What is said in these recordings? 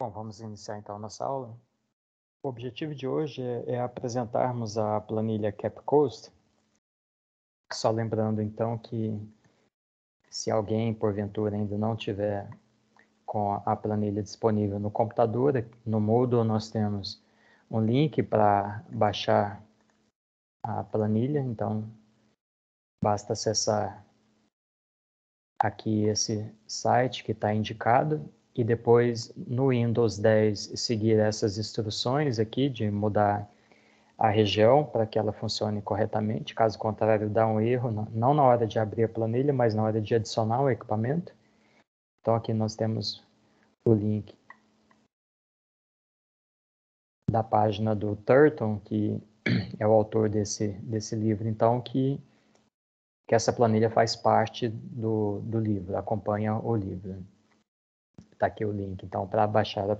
Bom, vamos iniciar então nossa aula. O objetivo de hoje é, é apresentarmos a planilha CapCoast. Só lembrando então que se alguém porventura ainda não tiver com a planilha disponível no computador, no Moodle nós temos um link para baixar a planilha, então basta acessar aqui esse site que está indicado e depois no Windows 10 seguir essas instruções aqui de mudar a região para que ela funcione corretamente, caso contrário dá um erro, não na hora de abrir a planilha, mas na hora de adicionar o equipamento. Então aqui nós temos o link da página do Turton, que é o autor desse, desse livro, então que, que essa planilha faz parte do, do livro, acompanha o livro tá aqui o link, então, para a baixada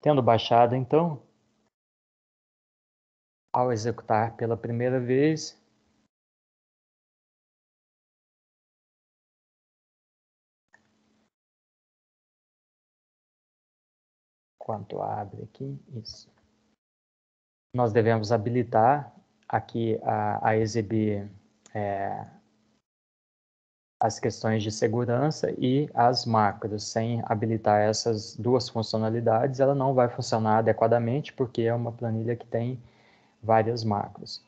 Tendo baixado, então, ao executar pela primeira vez, quanto abre aqui, isso. Nós devemos habilitar aqui a, a exibir é, as questões de segurança e as macros. Sem habilitar essas duas funcionalidades, ela não vai funcionar adequadamente, porque é uma planilha que tem várias macros.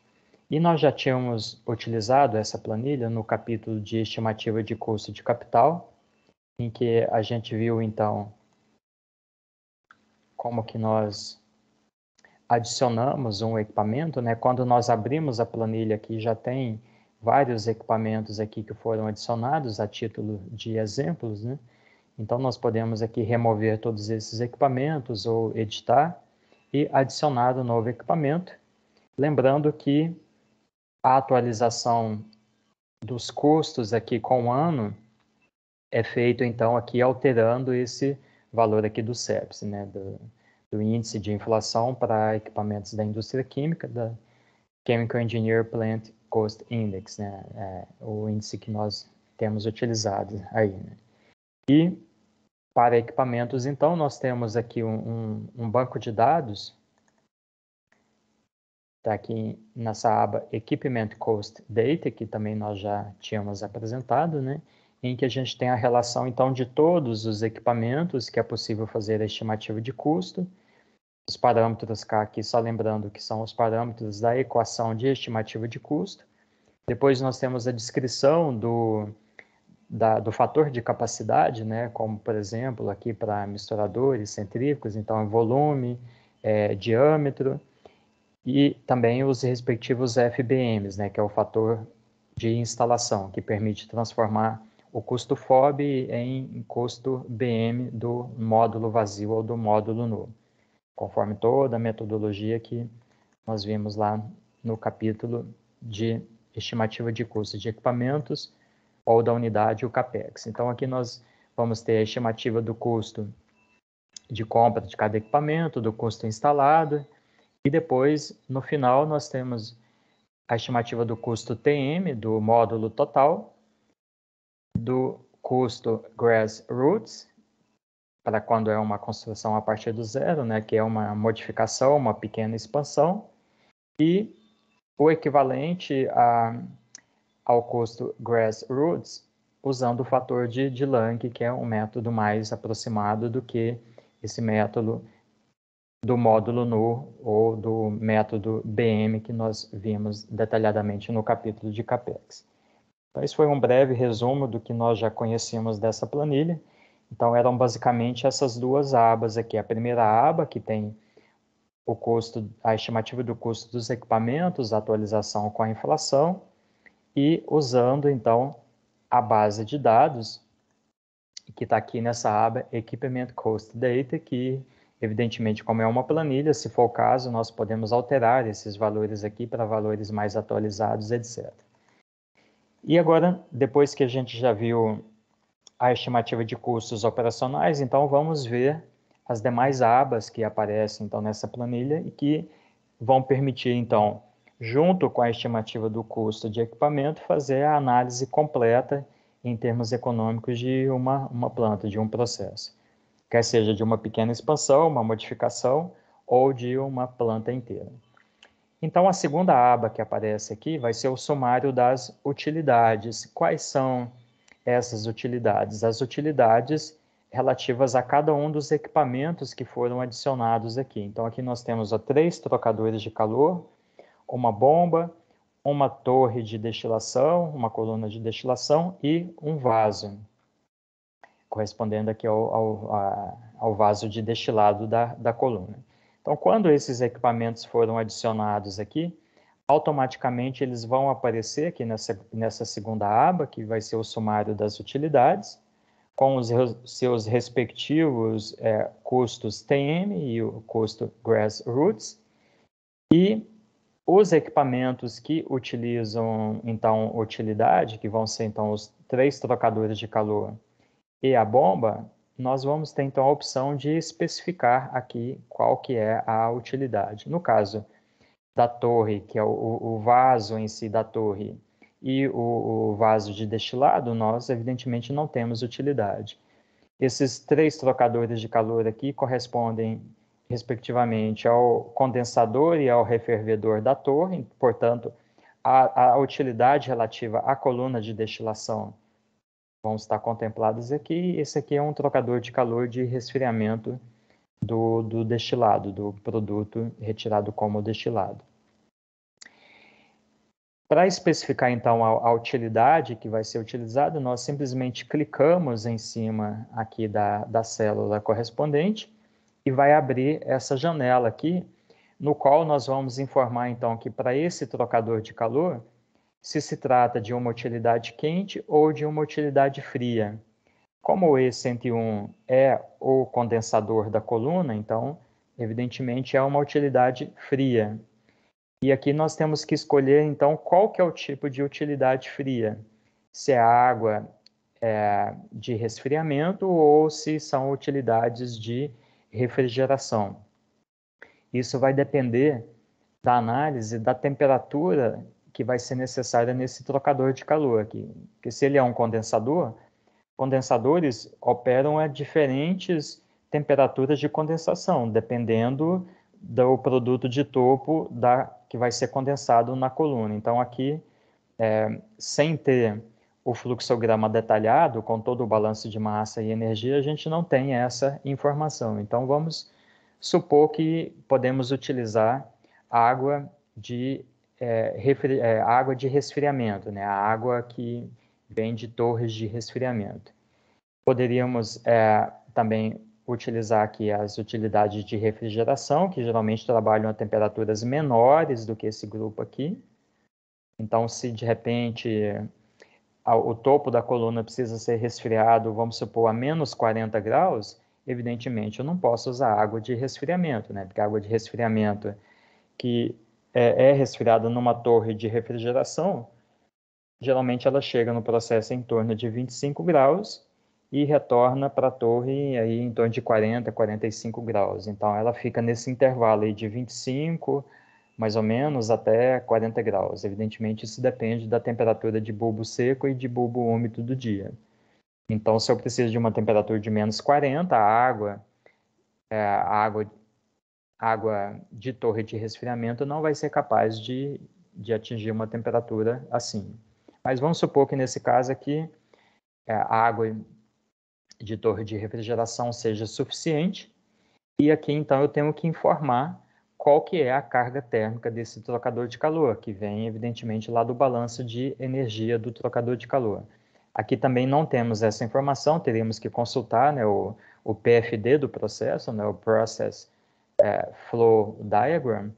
E nós já tínhamos utilizado essa planilha no capítulo de estimativa de custo de capital, em que a gente viu, então, como que nós adicionamos um equipamento, né? Quando nós abrimos a planilha que já tem vários equipamentos aqui que foram adicionados a título de exemplos, né? Então, nós podemos aqui remover todos esses equipamentos ou editar e adicionar um novo equipamento. Lembrando que a atualização dos custos aqui com o ano é feito, então, aqui alterando esse valor aqui do CEPS, né? Do, do índice de inflação para equipamentos da indústria química, da Chemical Engineer Plant cost Index, né? É, o índice que nós temos utilizado aí. Né? E para equipamentos, então, nós temos aqui um, um banco de dados, está aqui nessa aba Equipment Cost Data, que também nós já tínhamos apresentado, né? em que a gente tem a relação, então, de todos os equipamentos que é possível fazer a estimativa de custo, os parâmetros K aqui, só lembrando que são os parâmetros da equação de estimativa de custo. Depois nós temos a descrição do, da, do fator de capacidade, né, como por exemplo aqui para misturadores centríficos, então é volume, é, diâmetro, e também os respectivos FBMs, né, que é o fator de instalação, que permite transformar o custo FOB em custo BM do módulo vazio ou do módulo nu conforme toda a metodologia que nós vimos lá no capítulo de estimativa de custos de equipamentos ou da unidade, o CAPEX. Então, aqui nós vamos ter a estimativa do custo de compra de cada equipamento, do custo instalado, e depois, no final, nós temos a estimativa do custo TM, do módulo total, do custo grassroots para quando é uma construção a partir do zero, né, que é uma modificação, uma pequena expansão, e o equivalente a, ao custo grassroots, usando o fator de, de Lang, que é um método mais aproximado do que esse método do módulo nu ou do método BM que nós vimos detalhadamente no capítulo de CAPEX. Então, isso foi um breve resumo do que nós já conhecemos dessa planilha. Então eram basicamente essas duas abas aqui. A primeira aba que tem o custo, a estimativa do custo dos equipamentos, a atualização com a inflação e usando então a base de dados que está aqui nessa aba Equipment Cost Data, que evidentemente como é uma planilha, se for o caso, nós podemos alterar esses valores aqui para valores mais atualizados, etc. E agora, depois que a gente já viu a estimativa de custos operacionais, então vamos ver as demais abas que aparecem então nessa planilha e que vão permitir então, junto com a estimativa do custo de equipamento, fazer a análise completa em termos econômicos de uma, uma planta, de um processo, quer seja de uma pequena expansão, uma modificação ou de uma planta inteira. Então, a segunda aba que aparece aqui vai ser o sumário das utilidades. Quais são essas utilidades, as utilidades relativas a cada um dos equipamentos que foram adicionados aqui. Então, aqui nós temos ó, três trocadores de calor, uma bomba, uma torre de destilação, uma coluna de destilação e um vaso, correspondendo aqui ao, ao, a, ao vaso de destilado da, da coluna. Então, quando esses equipamentos foram adicionados aqui, automaticamente eles vão aparecer aqui nessa, nessa segunda aba, que vai ser o sumário das utilidades, com os seus respectivos é, custos TM e o custo grassroots, e os equipamentos que utilizam, então, utilidade, que vão ser, então, os três trocadores de calor e a bomba, nós vamos ter, então, a opção de especificar aqui qual que é a utilidade. No caso da torre, que é o, o vaso em si da torre, e o, o vaso de destilado, nós evidentemente não temos utilidade. Esses três trocadores de calor aqui correspondem, respectivamente, ao condensador e ao refervedor da torre, portanto, a, a utilidade relativa à coluna de destilação vão estar contempladas aqui. Esse aqui é um trocador de calor de resfriamento do, do destilado, do produto retirado como destilado. Para especificar então a, a, utilidade que vai ser utilizada, nós simplesmente clicamos em cima aqui da, da célula correspondente e vai abrir essa janela aqui, no qual nós vamos informar então que para esse trocador de calor, se se trata de uma utilidade quente ou de uma utilidade fria. Como o E101 é o condensador da coluna, então, evidentemente, é uma utilidade fria. E aqui nós temos que escolher, então, qual que é o tipo de utilidade fria. Se é água é, de resfriamento ou se são utilidades de refrigeração. Isso vai depender da análise da temperatura que vai ser necessária nesse trocador de calor aqui. Porque se ele é um condensador, condensadores operam a diferentes temperaturas de condensação, dependendo do produto de topo da, que vai ser condensado na coluna. Então, aqui, é, sem ter o fluxograma detalhado, com todo o balanço de massa e energia, a gente não tem essa informação. Então, vamos supor que podemos utilizar água de, é, é, água de resfriamento, né? a água que vem de torres de resfriamento. Poderíamos é, também utilizar aqui as utilidades de refrigeração, que geralmente trabalham a temperaturas menores do que esse grupo aqui. Então, se de repente o topo da coluna precisa ser resfriado, vamos supor, a menos 40 graus, evidentemente eu não posso usar água de resfriamento, né? Porque água de resfriamento que é, é resfriada numa torre de refrigeração, geralmente ela chega no processo em torno de 25 graus e retorna para a torre aí em torno de 40, 45 graus. Então ela fica nesse intervalo aí de 25 mais ou menos até 40 graus. Evidentemente isso depende da temperatura de bulbo seco e de bulbo úmido do dia. Então se eu preciso de uma temperatura de menos 40, a água é, a água água de torre de resfriamento não vai ser capaz de, de atingir uma temperatura assim. Mas vamos supor que nesse caso aqui é, a água de torre de refrigeração seja suficiente. E aqui então eu tenho que informar qual que é a carga térmica desse trocador de calor, que vem evidentemente lá do balanço de energia do trocador de calor. Aqui também não temos essa informação, teríamos que consultar né, o, o PFD do processo, né, o Process é, Flow Diagram,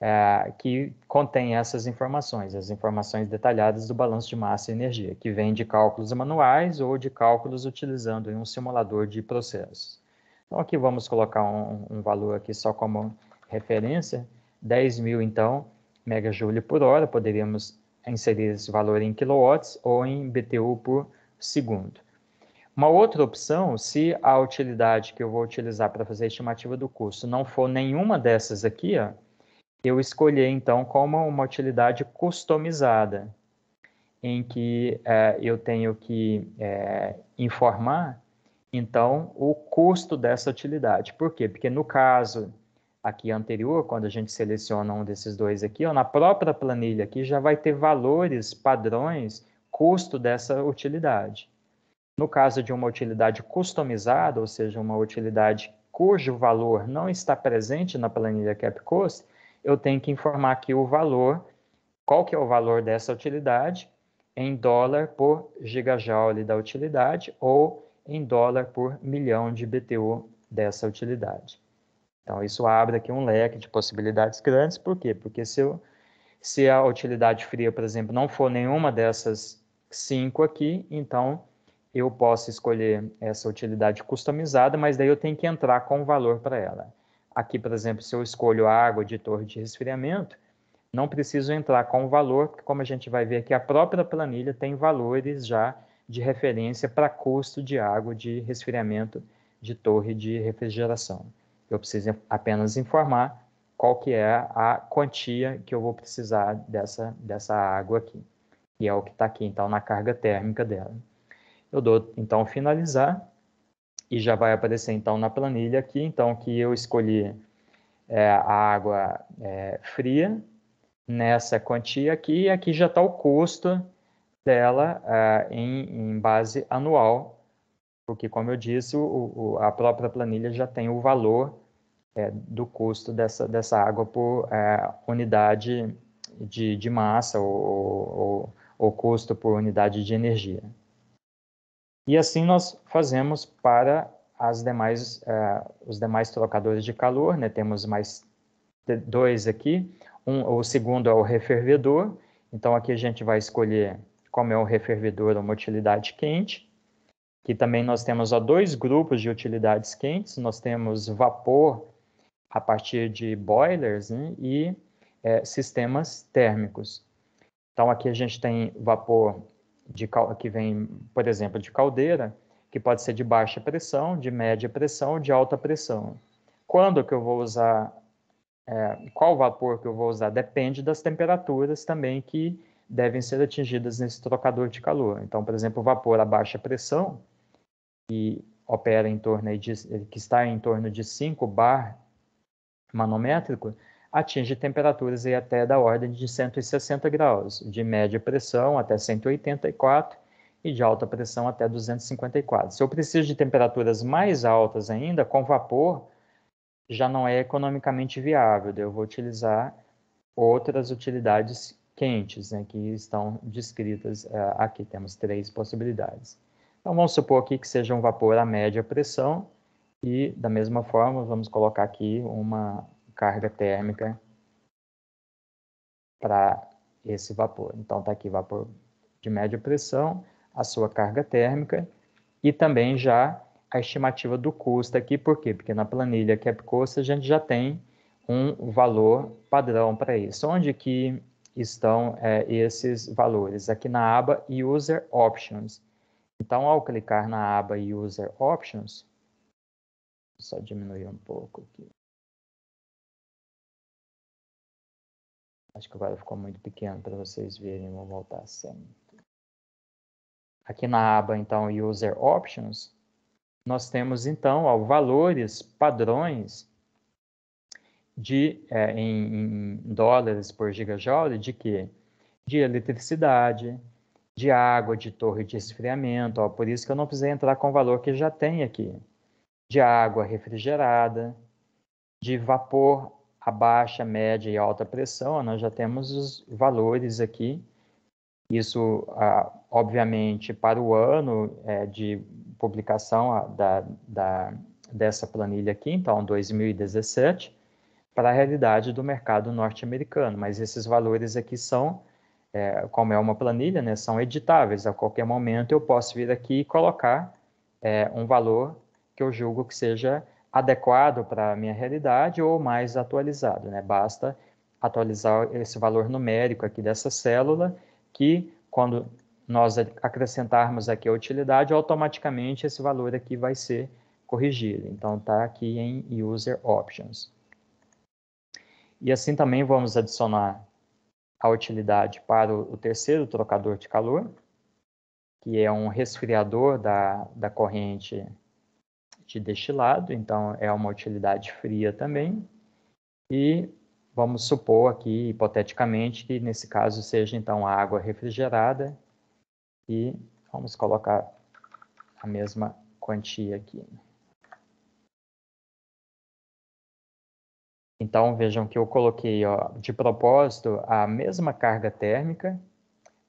é, que contém essas informações, as informações detalhadas do balanço de massa e energia, que vem de cálculos manuais ou de cálculos utilizando em um simulador de processos. Então, aqui vamos colocar um, um valor aqui só como referência, 10 mil, então, megajoule por hora, poderíamos inserir esse valor em kilowatts ou em BTU por segundo. Uma outra opção, se a utilidade que eu vou utilizar para fazer a estimativa do custo não for nenhuma dessas aqui, ó, eu escolhi então como uma utilidade customizada, em que é, eu tenho que é, informar então o custo dessa utilidade. Por quê? Porque no caso aqui anterior, quando a gente seleciona um desses dois aqui, ó, na própria planilha aqui já vai ter valores, padrões, custo dessa utilidade. No caso de uma utilidade customizada, ou seja, uma utilidade cujo valor não está presente na planilha CapCost, eu tenho que informar aqui o valor, qual que é o valor dessa utilidade, em dólar por gigajoule da utilidade ou em dólar por milhão de BTU dessa utilidade. Então, isso abre aqui um leque de possibilidades grandes, por quê? Porque se, eu, se a utilidade fria, por exemplo, não for nenhuma dessas cinco aqui, então eu posso escolher essa utilidade customizada, mas daí eu tenho que entrar com o valor para ela. Aqui, por exemplo, se eu escolho água de torre de resfriamento, não preciso entrar com o valor, porque como a gente vai ver aqui, a própria planilha tem valores já de referência para custo de água de resfriamento de torre de refrigeração. Eu preciso apenas informar qual que é a quantia que eu vou precisar dessa, dessa água aqui. E é o que está aqui, então, na carga térmica dela. Eu dou, então, finalizar e já vai aparecer então na planilha aqui, então que eu escolhi é, a água é, fria nessa quantia aqui, e aqui já está o custo dela é, em, em, base anual, porque como eu disse, o, o, a própria planilha já tem o valor é, do custo dessa, dessa água por é, unidade de, de massa ou, ou, ou custo por unidade de energia. E assim nós fazemos para as demais, uh, os demais trocadores de calor, né? temos mais dois aqui, um, o segundo é o refervedor, então aqui a gente vai escolher como é o refervedor uma utilidade quente, que também nós temos ó, dois grupos de utilidades quentes, nós temos vapor a partir de boilers né? e é, sistemas térmicos. Então aqui a gente tem vapor de, que vem, por exemplo, de caldeira, que pode ser de baixa pressão, de média pressão ou de alta pressão. Quando que eu vou usar, é, qual vapor que eu vou usar, depende das temperaturas também que devem ser atingidas nesse trocador de calor. Então, por exemplo, o vapor a baixa pressão, que opera em torno de, que está em torno de 5 bar manométrico, atinge temperaturas aí até da ordem de 160 graus, de média pressão até 184 e de alta pressão até 254. Se eu preciso de temperaturas mais altas ainda, com vapor, já não é economicamente viável. Eu vou utilizar outras utilidades quentes, né, que estão descritas uh, aqui. Temos três possibilidades. Então, vamos supor aqui que seja um vapor a média pressão e, da mesma forma, vamos colocar aqui uma carga térmica para esse vapor. Então, está aqui vapor de média pressão, a sua carga térmica e também já a estimativa do custo aqui, por quê? Porque na planilha CapCost a gente já tem um valor padrão para isso. Onde que estão é, esses valores? Aqui na aba User Options. Então, ao clicar na aba User Options, só diminuir um pouco aqui. Acho que agora ficou muito pequeno para vocês verem. Vou voltar assim. Aqui na aba, então, User Options, nós temos, então, ó, valores padrões de, é, em, em, dólares por gigajoule de quê? De eletricidade, de água, de torre de esfriamento. Ó, por isso que eu não precisei entrar com o valor que já tem aqui. De água refrigerada, de vapor a baixa, média e alta pressão, nós já temos os valores aqui. Isso, ah, obviamente, para o ano é, de publicação da, da, dessa planilha aqui, então 2017, para a realidade do mercado norte-americano. Mas esses valores aqui são, é, como é uma planilha, né, são editáveis. A qualquer momento eu posso vir aqui e colocar é, um valor que eu julgo que seja adequado para a minha realidade ou mais atualizado. Né? Basta atualizar esse valor numérico aqui dessa célula, que quando nós acrescentarmos aqui a utilidade, automaticamente esse valor aqui vai ser corrigido. Então, está aqui em User Options. E assim também vamos adicionar a utilidade para o terceiro trocador de calor, que é um resfriador da, da corrente de destilado, então é uma utilidade fria também. E vamos supor aqui, hipoteticamente, que nesse caso seja então a água refrigerada e vamos colocar a mesma quantia aqui. Então vejam que eu coloquei ó, de propósito a mesma carga térmica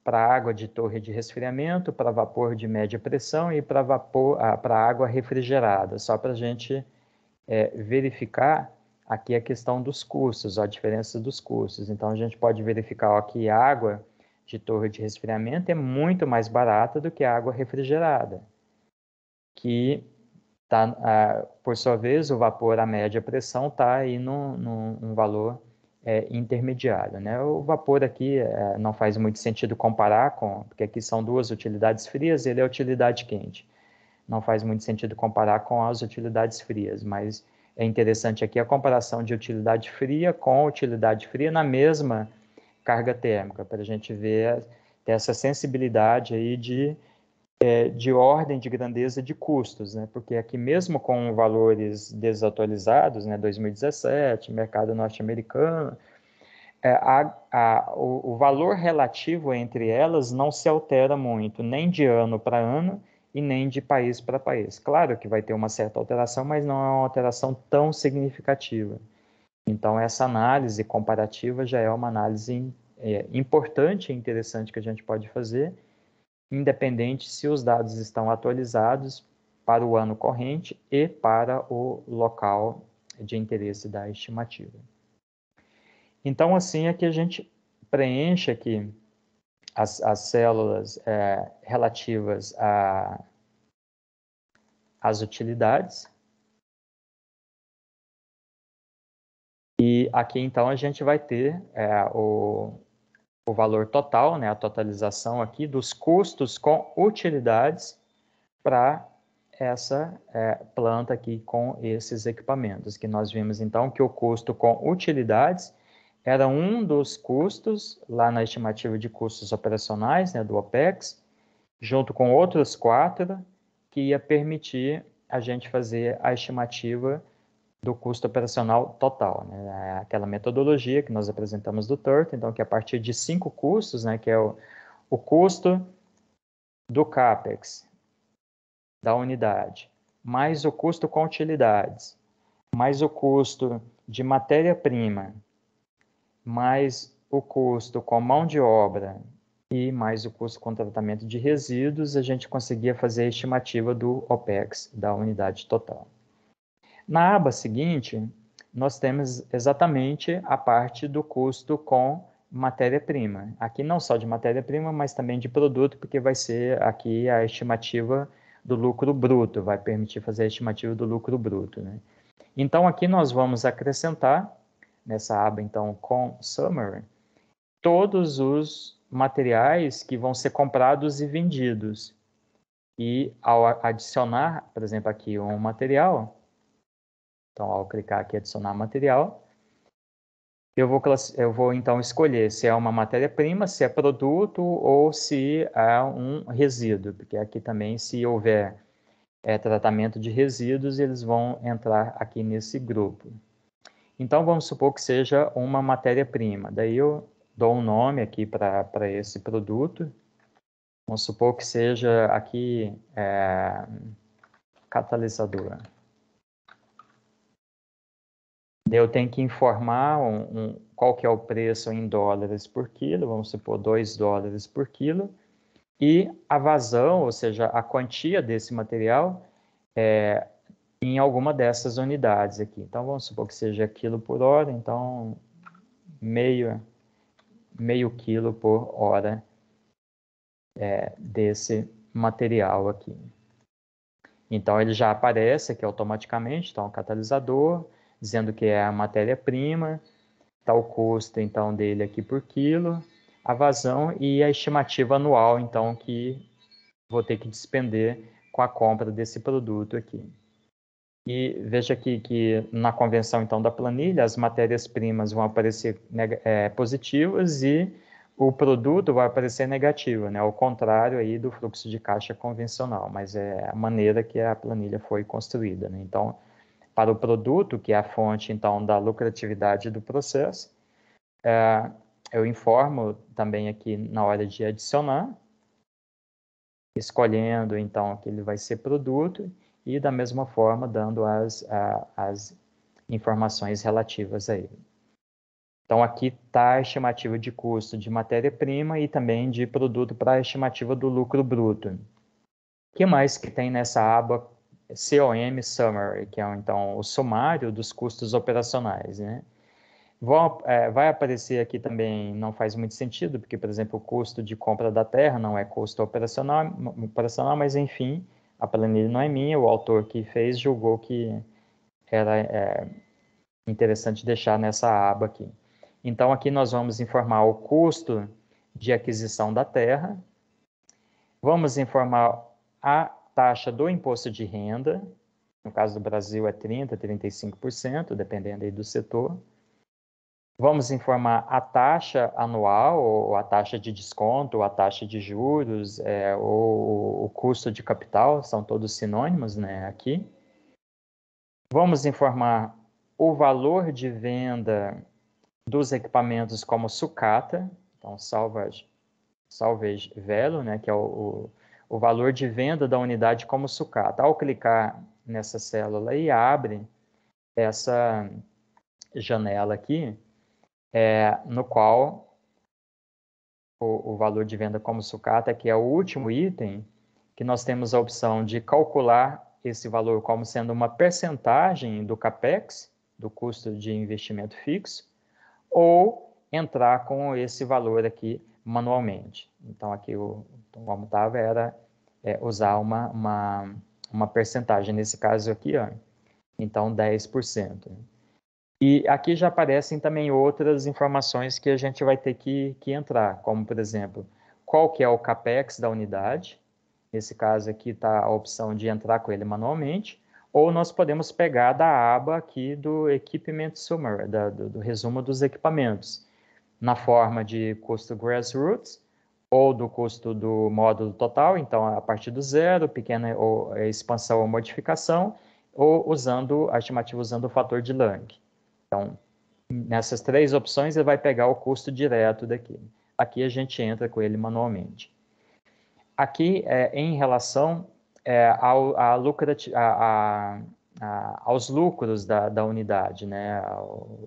para água de torre de resfriamento, para vapor de média pressão e para ah, água refrigerada, só para a gente é, verificar aqui é a questão dos custos, a diferença dos custos. Então, a gente pode verificar ó, que água de torre de resfriamento é muito mais barata do que a água refrigerada, que tá, ah, por sua vez, o vapor a média pressão está aí num, num um valor é, intermediário. Né? O vapor aqui é, não faz muito sentido comparar com, porque aqui são duas utilidades frias, ele é utilidade quente. Não faz muito sentido comparar com as utilidades frias, mas é interessante aqui a comparação de utilidade fria com utilidade fria na mesma carga térmica, para a gente ver essa sensibilidade aí de é, de ordem de grandeza de custos, né? porque aqui mesmo com valores desatualizados, né, 2017, mercado norte-americano, é, a, a, o, o valor relativo entre elas não se altera muito, nem de ano para ano e nem de país para país. Claro que vai ter uma certa alteração, mas não é uma alteração tão significativa. Então, essa análise comparativa já é uma análise é, importante e interessante que a gente pode fazer independente se os dados estão atualizados para o ano corrente e para o local de interesse da estimativa. Então, assim é que a gente preenche aqui as, as células é, relativas a, às utilidades. E aqui, então, a gente vai ter é, o, o valor total, né, a totalização aqui dos custos com utilidades para essa é, planta aqui com esses equipamentos, que nós vimos então que o custo com utilidades era um dos custos lá na estimativa de custos operacionais, né, do OPEX, junto com outros quatro, que ia permitir a gente fazer a estimativa do custo operacional total, né? É aquela metodologia que nós apresentamos do Turtle, então que é a partir de cinco custos, né, que é o, o custo do CAPEX da unidade, mais o custo com utilidades, mais o custo de matéria-prima, mais o custo com mão de obra e mais o custo com tratamento de resíduos, a gente conseguia fazer a estimativa do OPEX da unidade total. Na aba seguinte, nós temos exatamente a parte do custo com matéria-prima. Aqui não só de matéria-prima, mas também de produto, porque vai ser aqui a estimativa do lucro bruto, vai permitir fazer a estimativa do lucro bruto. Né? Então, aqui nós vamos acrescentar, nessa aba, então, com Summary, todos os materiais que vão ser comprados e vendidos. E ao adicionar, por exemplo, aqui um material, então, ao clicar aqui adicionar material, eu vou, eu vou então escolher se é uma matéria-prima, se é produto ou se é um resíduo, porque aqui também se houver é, tratamento de resíduos, eles vão entrar aqui nesse grupo. Então, vamos supor que seja uma matéria-prima. Daí eu dou um nome aqui para esse produto. Vamos supor que seja aqui é, eh, catalisador. Eu tenho que informar um, um, qual que é o preço em dólares por quilo, vamos supor 2 dólares por quilo, e a vazão, ou seja, a quantia desse material é, em alguma dessas unidades aqui. Então, vamos supor que seja quilo por hora, então meio, meio quilo por hora é, desse material aqui. Então, ele já aparece aqui automaticamente, então, tá o catalisador, dizendo que é a matéria-prima, tal tá custo então dele aqui por quilo, a vazão e a estimativa anual então que vou ter que despender com a compra desse produto aqui. E veja aqui que na convenção então da planilha as matérias-primas vão aparecer é, positivas e o produto vai aparecer negativo, né? Ao contrário aí do fluxo de caixa convencional, mas é a maneira que a planilha foi construída, né? Então, para o produto, que é a fonte, então, da lucratividade do processo. É, eu informo também aqui na hora de adicionar, escolhendo, então, que ele vai ser produto e, da mesma forma, dando as, a, as informações relativas a ele. Então, aqui está a estimativa de custo de matéria-prima e também de produto para a estimativa do lucro bruto. O que mais que tem nessa aba COM Summary, que é então o sumário dos custos operacionais, né? Vão, é, vai aparecer aqui também, não faz muito sentido, porque, por exemplo, o custo de compra da terra não é custo operacional, operacional mas enfim, a planilha não é minha, o autor que fez julgou que era é, interessante deixar nessa aba aqui. Então, aqui nós vamos informar o custo de aquisição da terra, vamos informar a taxa do imposto de renda, no caso do Brasil é 30%, 35%, dependendo aí do setor. Vamos informar a taxa anual, ou a taxa de desconto, ou a taxa de juros, é, ou o custo de capital, são todos sinônimos né, aqui. Vamos informar o valor de venda dos equipamentos como sucata, então salvage, salvage velo né, que é o o valor de venda da unidade como sucata. Ao clicar nessa célula e abre essa janela aqui, é, no qual o, o valor de venda como sucata, que é o último item, que nós temos a opção de calcular esse valor como sendo uma percentagem do CAPEX, do custo de investimento fixo, ou entrar com esse valor aqui manualmente. Então, aqui o, então, o era é, usar uma, uma, uma percentagem, nesse caso aqui, ó, então 10%. E aqui já aparecem também outras informações que a gente vai ter que, que entrar, como, por exemplo, qual que é o CAPEX da unidade, nesse caso aqui está a opção de entrar com ele manualmente, ou nós podemos pegar da aba aqui do Equipment Summary, da, do, do resumo dos equipamentos, na forma de custo grassroots ou do custo do módulo total, então a partir do zero, pequena ou, expansão ou modificação, ou usando a estimativa usando o fator de Lang. Então, nessas três opções, ele vai pegar o custo direto daqui. Aqui a gente entra com ele manualmente. Aqui, é, em relação é, ao, a, lucrati a, a, a, aos lucros da, da unidade, né,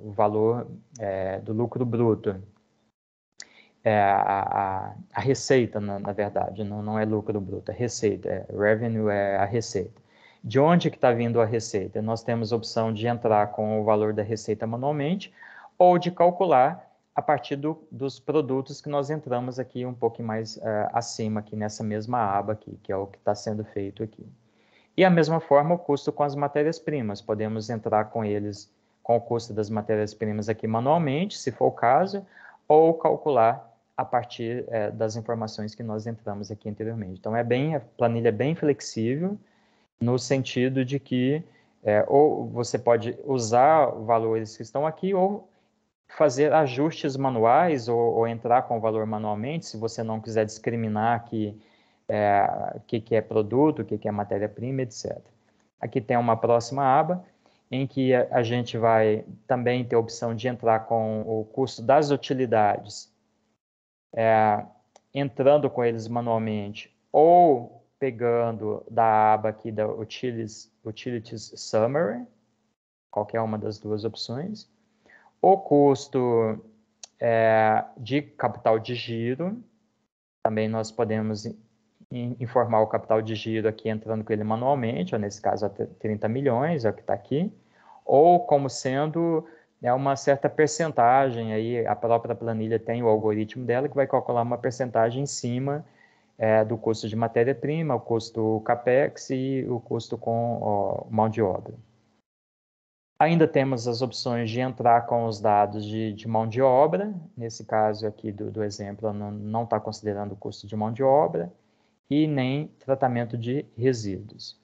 o valor é, do lucro bruto. É a, a, a, receita, na, na, verdade, não, não é lucro bruto, é receita, é, revenue é a receita. De onde que está vindo a receita? Nós temos a opção de entrar com o valor da receita manualmente ou de calcular a partir do, dos produtos que nós entramos aqui um pouco mais uh, acima, aqui nessa mesma aba aqui, que é o que está sendo feito aqui. E a mesma forma o custo com as matérias-primas. Podemos entrar com eles com o custo das matérias-primas aqui manualmente, se for o caso, ou calcular a partir é, das informações que nós entramos aqui anteriormente. Então é bem a planilha é bem flexível no sentido de que é, ou você pode usar valores que estão aqui ou fazer ajustes manuais ou, ou entrar com o valor manualmente, se você não quiser discriminar que é, o que, que é produto, o que, que é matéria-prima, etc. Aqui tem uma próxima aba em que a, gente vai também ter a opção de entrar com o custo das utilidades, é, entrando com eles manualmente ou pegando da aba aqui da Utilities, Utilities Summary, qualquer uma das duas opções, o custo é, de capital de giro, também nós podemos informar o capital de giro aqui entrando com ele manualmente, ou nesse caso 30 milhões, é o que está aqui, ou como sendo é uma certa percentagem aí, a própria planilha tem o algoritmo dela que vai calcular uma percentagem em cima é, do custo de matéria-prima, o custo CAPEX e o custo com ó, mão de obra. Ainda temos as opções de entrar com os dados de, de mão de obra, nesse caso aqui do, do exemplo não está considerando o custo de mão de obra, e nem tratamento de resíduos.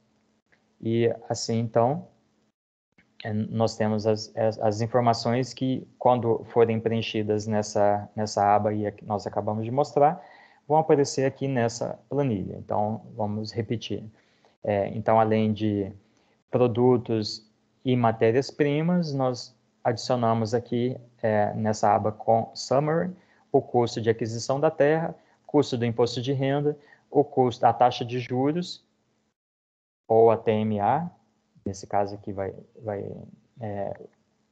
E assim, então, é, nós temos as, as, as, informações que, quando forem preenchidas nessa, nessa aba e que nós acabamos de mostrar, vão aparecer aqui nessa planilha. Então, vamos repetir. É, então, além de produtos e matérias-primas, nós adicionamos aqui é, nessa aba com Summary o custo de aquisição da terra, custo do imposto de renda, o custo, a taxa de juros ou a TMA, nesse caso aqui vai, vai é,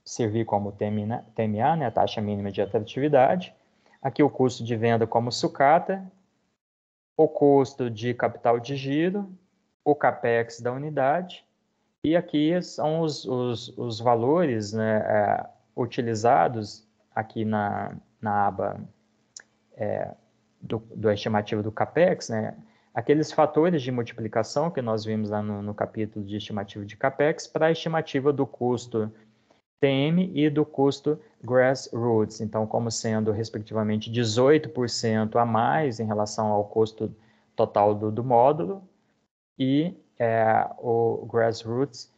servir como TMA, TMA né, a taxa mínima de atratividade, aqui o custo de venda como sucata, o custo de capital de giro, o CAPEX da unidade, e aqui são os, os, os valores né, é, utilizados aqui na, na aba é, do, da estimativa do CAPEX, né, aqueles fatores de multiplicação que nós vimos lá no, no capítulo de estimativa de CAPEX para a estimativa do custo TM e do custo grassroots, então como sendo respectivamente 18% a mais em relação ao custo total do, do módulo e é, o grassroots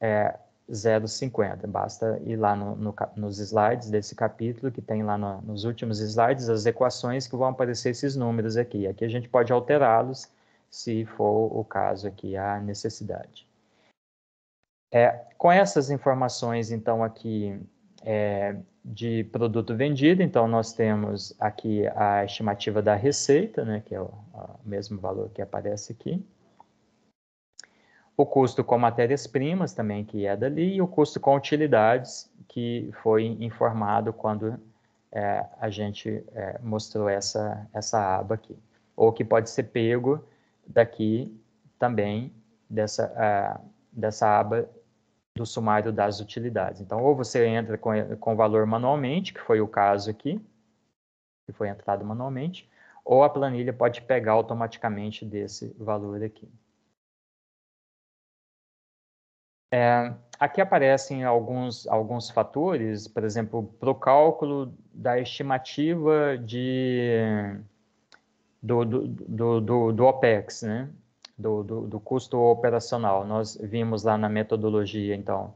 é, 0,50. Basta ir lá no, no, nos slides desse capítulo, que tem lá no, nos últimos slides, as equações que vão aparecer esses números aqui. Aqui a gente pode alterá-los, se for o caso aqui, a necessidade. É, com essas informações, então, aqui é, de produto vendido, então nós temos aqui a estimativa da receita, né, que é o, o mesmo valor que aparece aqui o custo com matérias-primas também, que é dali, e o custo com utilidades, que foi informado quando é, a gente é, mostrou essa, essa aba aqui. Ou que pode ser pego daqui também, dessa, é, dessa aba do sumário das utilidades. Então, ou você entra com, com valor manualmente, que foi o caso aqui, que foi entrado manualmente, ou a planilha pode pegar automaticamente desse valor aqui. É, aqui aparecem alguns, alguns fatores, por exemplo, para o cálculo da estimativa de, do, do, do, do, do OPEX, né? Do, do, do, custo operacional. Nós vimos lá na metodologia, então,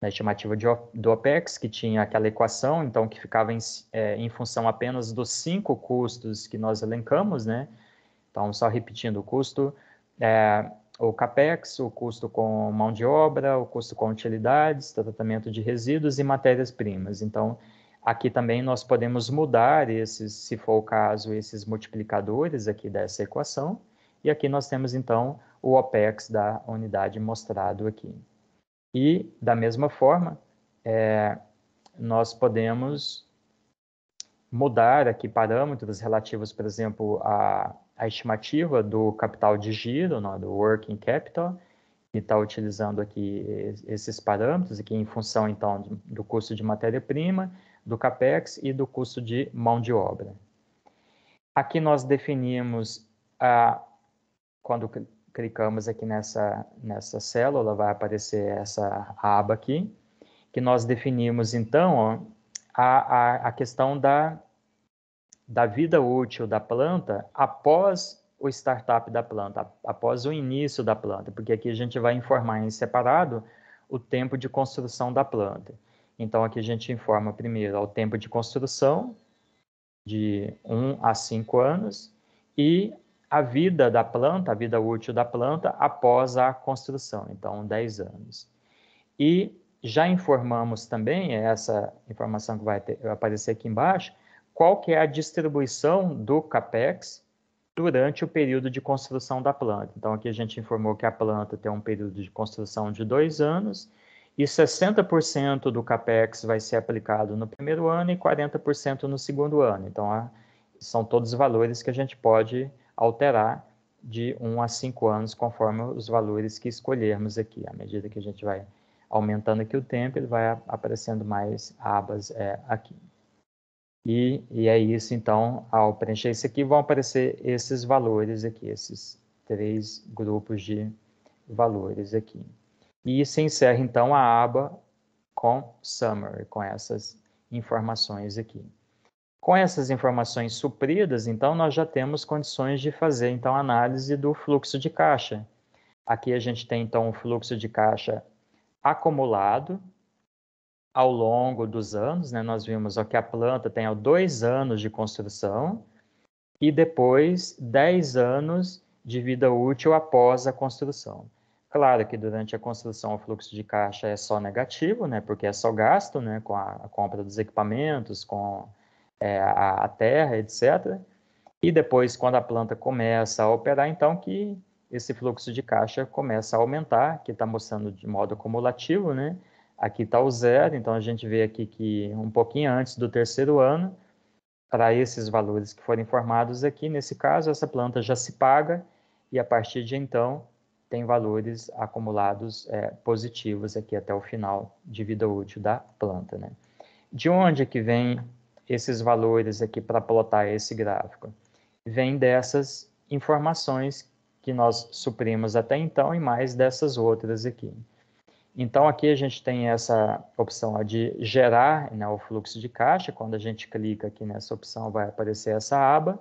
na estimativa de, do OPEX, que tinha aquela equação, então, que ficava em, é, em função apenas dos cinco custos que nós elencamos, né? Então, só repetindo o custo, é, o CAPEX, o custo com mão de obra, o custo com utilidades, tratamento de resíduos e matérias-primas. Então, aqui também nós podemos mudar esses, se for o caso, esses multiplicadores aqui dessa equação. E aqui nós temos, então, o OPEX da unidade mostrado aqui. E, da mesma forma, é, nós podemos mudar aqui parâmetros relativos, por exemplo, a a estimativa do capital de giro, do working capital, que está utilizando aqui esses parâmetros, aqui em função, então, do custo de matéria-prima, do CAPEX e do custo de mão de obra. Aqui nós definimos, a, quando clicamos aqui nessa, nessa célula, vai aparecer essa aba aqui, que nós definimos, então, a, a, a questão da da vida útil da planta após o startup da planta, após o início da planta, porque aqui a gente vai informar em separado o tempo de construção da planta. Então, aqui a gente informa primeiro o tempo de construção, de 1 a 5 anos, e a vida da planta, a vida útil da planta, após a construção, então 10 anos. E já informamos também, é essa informação que vai, ter, vai aparecer aqui embaixo, qual que é a distribuição do CAPEX durante o período de construção da planta. Então, aqui a gente informou que a planta tem um período de construção de dois anos e 60% do CAPEX vai ser aplicado no primeiro ano e 40% no segundo ano. Então, a, são todos valores que a gente pode alterar de 1 a 5 anos, conforme os valores que escolhermos aqui. À medida que a gente vai aumentando aqui o tempo, ele vai aparecendo mais abas é, aqui. E, e é isso, então, ao preencher isso aqui, vão aparecer esses valores aqui, esses três grupos de valores aqui. E se encerra, então, a aba com Summary, com essas informações aqui. Com essas informações supridas, então, nós já temos condições de fazer, então, análise do fluxo de caixa. Aqui a gente tem, então, o fluxo de caixa acumulado, ao longo dos anos, né, nós vimos ó, que a planta tem ó, dois anos de construção e depois 10 anos de vida útil após a construção. Claro que durante a construção o fluxo de caixa é só negativo, né, porque é só gasto né, com a, a compra dos equipamentos, com é, a, a terra, etc. E depois, quando a planta começa a operar, então que esse fluxo de caixa começa a aumentar, que está mostrando de modo acumulativo, né? Aqui está o zero, então a gente vê aqui que um pouquinho antes do terceiro ano, para esses valores que forem formados aqui, nesse caso, essa planta já se paga e a partir de então tem valores acumulados é, positivos aqui até o final de vida útil da planta. Né? De onde é que vem esses valores aqui para plotar esse gráfico? Vem dessas informações que nós suprimos até então e mais dessas outras aqui. Então, aqui a gente tem essa opção de gerar né, o fluxo de caixa. Quando a gente clica aqui nessa opção, vai aparecer essa aba,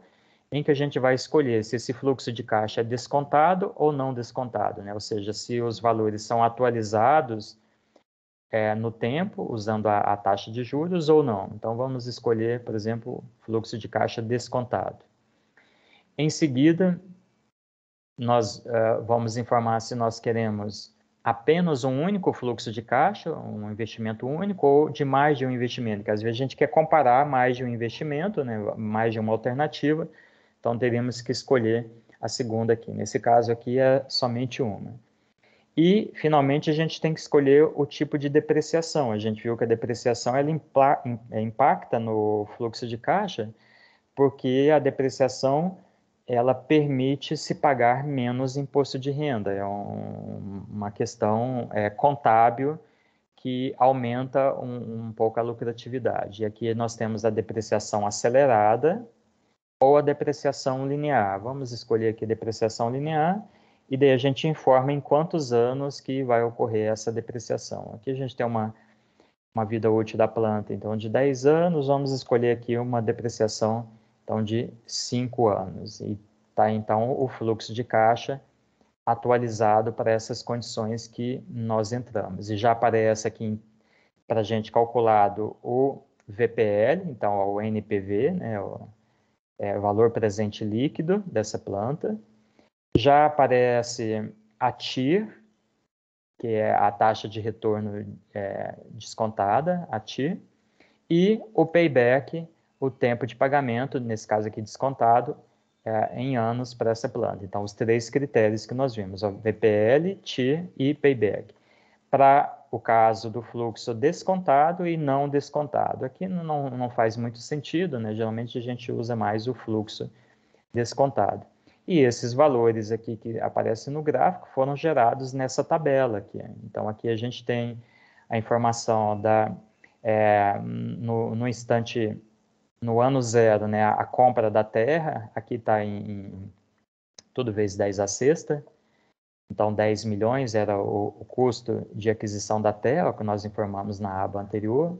em que a gente vai escolher se esse fluxo de caixa é descontado ou não descontado, né? ou seja, se os valores são atualizados é, no tempo, usando a, a taxa de juros ou não. Então, vamos escolher, por exemplo, fluxo de caixa descontado. Em seguida, nós uh, vamos informar se nós queremos apenas um único fluxo de caixa, um investimento único, ou de mais de um investimento, que às vezes a gente quer comparar mais de um investimento, né, mais de uma alternativa, então teríamos que escolher a segunda aqui. Nesse caso aqui é somente uma. E, finalmente, a gente tem que escolher o tipo de depreciação. A gente viu que a depreciação ela impacta no fluxo de caixa, porque a depreciação ela permite se pagar menos imposto de renda. É um, uma questão é, contábil que aumenta um, um, pouco a lucratividade. E aqui nós temos a depreciação acelerada ou a depreciação linear. Vamos escolher aqui depreciação linear e daí a gente informa em quantos anos que vai ocorrer essa depreciação. Aqui a gente tem uma, uma vida útil da planta, então de 10 anos, vamos escolher aqui uma depreciação então de cinco anos. E está então o fluxo de caixa atualizado para essas condições que nós entramos. E já aparece aqui para a gente calculado o VPL, então o NPV, né, o é, valor presente líquido dessa planta. Já aparece a TIR, que é a taxa de retorno é, descontada, a TIR, e o payback, o tempo de pagamento, nesse caso aqui descontado, é, em anos para essa planta. Então, os três critérios que nós vimos, ó, VPL, TIR e Payback. Para o caso do fluxo descontado e não descontado. Aqui não, não faz muito sentido, né? geralmente a gente usa mais o fluxo descontado. E esses valores aqui que aparecem no gráfico foram gerados nessa tabela aqui. Então, aqui a gente tem a informação da, é, no, no instante no ano zero, né, a compra da terra, aqui está em, em, tudo vezes 10 a sexta, então 10 milhões era o, o custo de aquisição da terra, que nós informamos na aba anterior,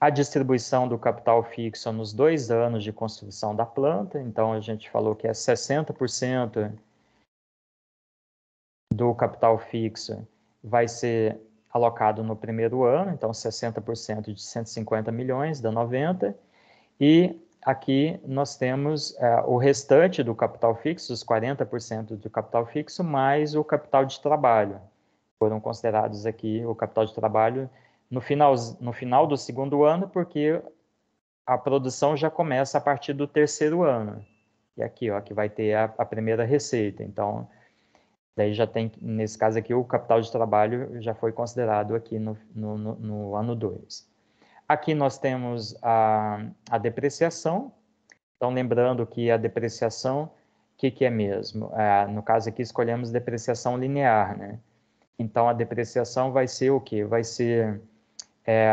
a distribuição do capital fixo nos dois anos de construção da planta, então a gente falou que é 60% do capital fixo vai ser alocado no primeiro ano, então 60% de 150 milhões dá 90 e aqui nós temos é, o restante do capital fixo, os 40% do capital fixo, mais o capital de trabalho. Foram considerados aqui o capital de trabalho no final, no final do segundo ano, porque a produção já começa a partir do terceiro ano. E aqui, ó, que vai ter a, a primeira receita. Então, daí já tem, nesse caso aqui, o capital de trabalho já foi considerado aqui no, no, no ano 2. Aqui nós temos a, a depreciação. Então, lembrando que a depreciação, o que, que é mesmo? É, no caso aqui, escolhemos depreciação linear, né? Então, a depreciação vai ser o quê? Vai ser é,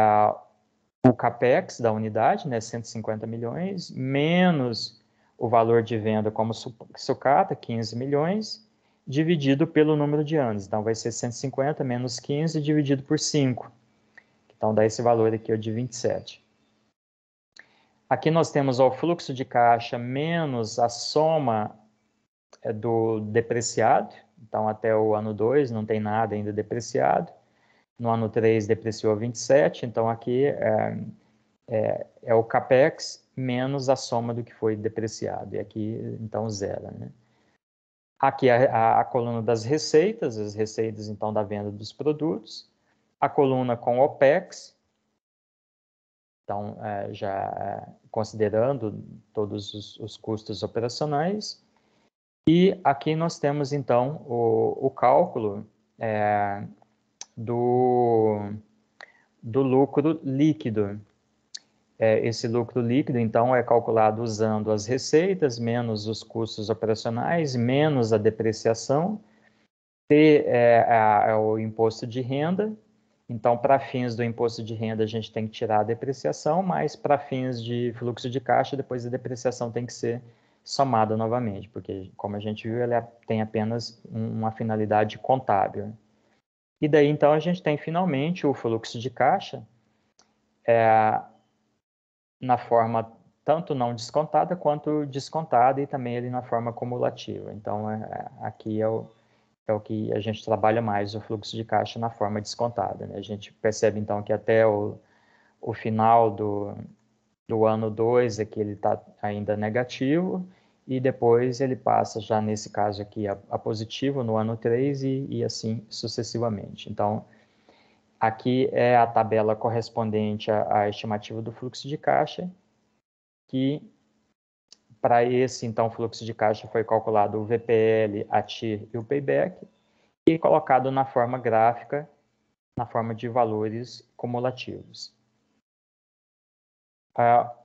o capex da unidade, né, 150 milhões, menos o valor de venda como sucata, 15 milhões, dividido pelo número de anos. Então, vai ser 150 menos 15 dividido por 5. Então dá esse valor aqui de 27. Aqui nós temos ó, o fluxo de caixa menos a soma é, do depreciado, então até o ano 2 não tem nada ainda depreciado. No ano 3 depreciou 27, então aqui é, é, é, o capex menos a soma do que foi depreciado, e aqui então zero. Né? Aqui a, a, a coluna das receitas, as receitas então da venda dos produtos a coluna com OPEX, então é, já é, considerando todos os, os, custos operacionais, e aqui nós temos então o, o cálculo é, do, do lucro líquido. É, esse lucro líquido, então, é calculado usando as receitas, menos os custos operacionais, menos a depreciação, T é, é, o imposto de renda, então, para fins do imposto de renda, a gente tem que tirar a depreciação, mas para fins de fluxo de caixa, depois a depreciação tem que ser somada novamente, porque, como a gente viu, ela é, tem apenas uma finalidade contábil. E daí, então, a gente tem finalmente o fluxo de caixa é, na forma tanto não descontada quanto descontada e também ele na forma cumulativa. Então, é, aqui é o, é o que a gente trabalha mais o fluxo de caixa na forma descontada. Né? A gente percebe, então, que até o, o final do, do ano 2 é que ele está ainda negativo, e depois ele passa já nesse caso aqui a, a positivo no ano 3 e, e, assim sucessivamente. Então, aqui é a tabela correspondente à, à estimativa do fluxo de caixa, que para esse, então, fluxo de caixa foi calculado o VPL, a TIR e o payback e colocado na forma gráfica, na forma de valores cumulativos. Ah,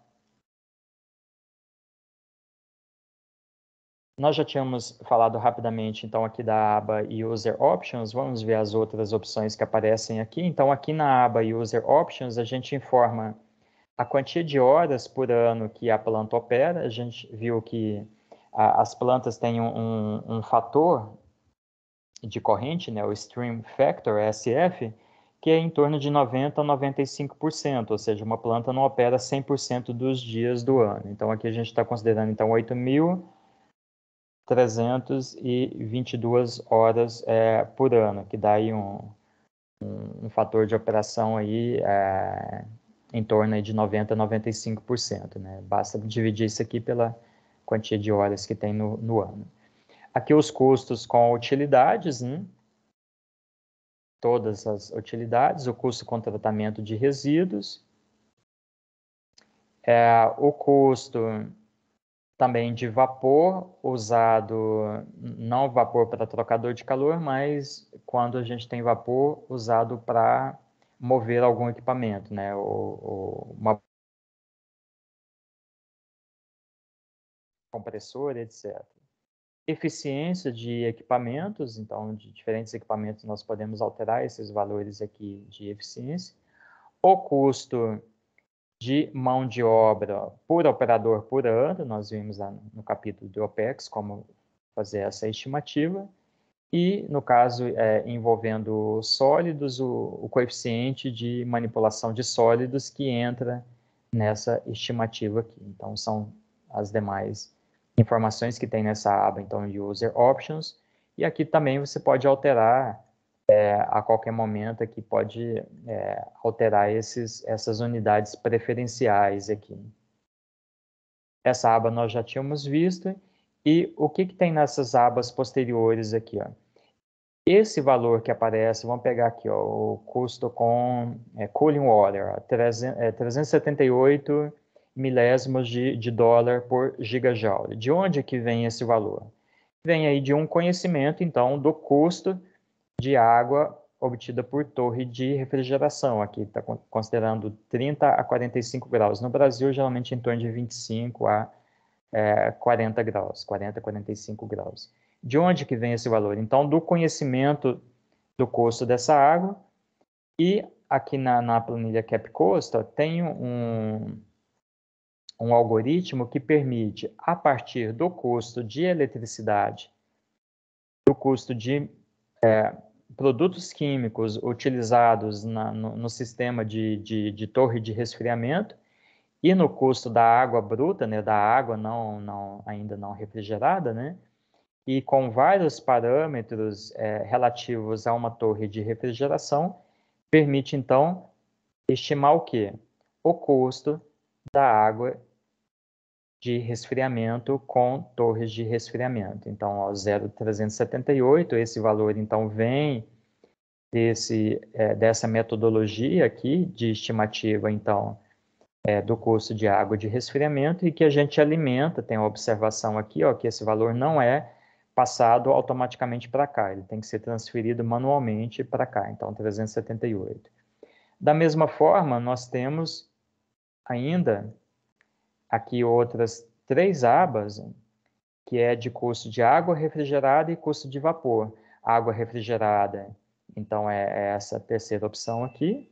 nós já tínhamos falado rapidamente, então, aqui da aba User Options. Vamos ver as outras opções que aparecem aqui. Então, aqui na aba User Options, a gente informa a quantia de horas por ano que a planta opera, a gente viu que a, as plantas têm um, um, um fator de corrente, né, o Stream Factor, SF, que é em torno de 90% a 95%, ou seja, uma planta não opera 100% dos dias do ano. Então, aqui a gente está considerando então 8.322 horas é, por ano, que dá aí um, um, um fator de operação aí, é, em torno de 90% a 95%. Né? Basta dividir isso aqui pela quantia de horas que tem no, no ano. Aqui os custos com utilidades, né? todas as utilidades, o custo com tratamento de resíduos, é, o custo também de vapor usado, não vapor para trocador de calor, mas quando a gente tem vapor usado para mover algum equipamento, né? Ou, ou uma compressora, etc. Eficiência de equipamentos, então, de diferentes equipamentos nós podemos alterar esses valores aqui de eficiência. O custo de mão de obra por operador por ano, nós vimos no capítulo do OPEX como fazer essa estimativa e, no caso é, envolvendo sólidos, o, o, coeficiente de manipulação de sólidos que entra nessa estimativa aqui. Então, são as demais informações que tem nessa aba, então, User Options. E aqui também você pode alterar é, a qualquer momento, aqui pode é, alterar esses, essas unidades preferenciais aqui. Essa aba nós já tínhamos visto. E o que, que tem nessas abas posteriores aqui? Ó? Esse valor que aparece, vamos pegar aqui, ó, o custo com é, cooling water, 300, é, 378 milésimos de, de dólar por gigajoule. De onde é que vem esse valor? Vem aí de um conhecimento, então, do custo de água obtida por torre de refrigeração. Aqui está considerando 30 a 45 graus. No Brasil, geralmente em torno de 25 a é, 40 graus, 40 a 45 graus. De onde que vem esse valor? Então, do conhecimento do custo dessa água e aqui na, na planilha CapCosta tem um, um algoritmo que permite, a partir do custo de eletricidade, do custo de é, produtos químicos utilizados na, no, no, sistema de, de, de, torre de resfriamento e no custo da água bruta, né, da água não, não, ainda não refrigerada, né, e com vários parâmetros é, relativos a uma torre de refrigeração, permite então estimar o que? O custo da água de resfriamento com torres de resfriamento. Então, ao 0,378, esse valor então vem desse, é, dessa metodologia aqui de estimativa, então, é, do custo de água de resfriamento e que a gente alimenta, tem a observação aqui, ó, que esse valor não é passado automaticamente para cá, ele tem que ser transferido manualmente para cá, então 378. Da mesma forma, nós temos ainda aqui outras três abas, que é de custo de água refrigerada e custo de vapor. Água refrigerada, então é, é essa terceira opção aqui.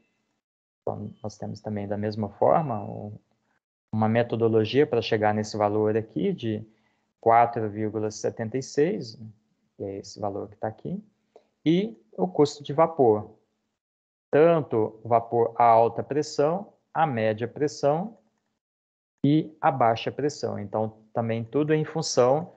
Então, nós temos também da mesma forma uma metodologia para chegar nesse valor aqui de 4,76, que né? é esse valor que está aqui, e o custo de vapor. Tanto vapor a alta pressão, a média pressão e a baixa pressão. Então, também tudo em função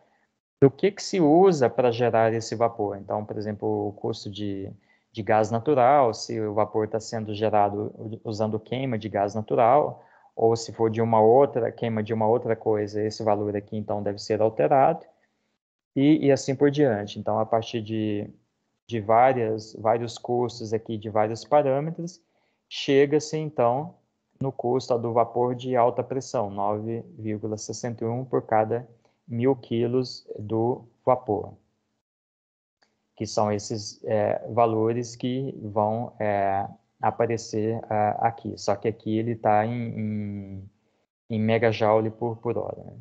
do que, que se usa para gerar esse vapor. Então, por exemplo, o custo de, de gás natural, se o vapor está sendo gerado usando queima de gás natural, ou se for de uma outra queima de uma outra coisa, esse valor aqui então deve ser alterado e, e assim por diante. Então, a partir de, de várias, vários custos aqui, de vários parâmetros, chega-se então no custo do vapor de alta pressão, 9,61 por cada mil quilos do vapor, que são esses é, valores que vão é, aparecer uh, aqui. Só que aqui ele está em, em, em megajoule por, por hora. Né?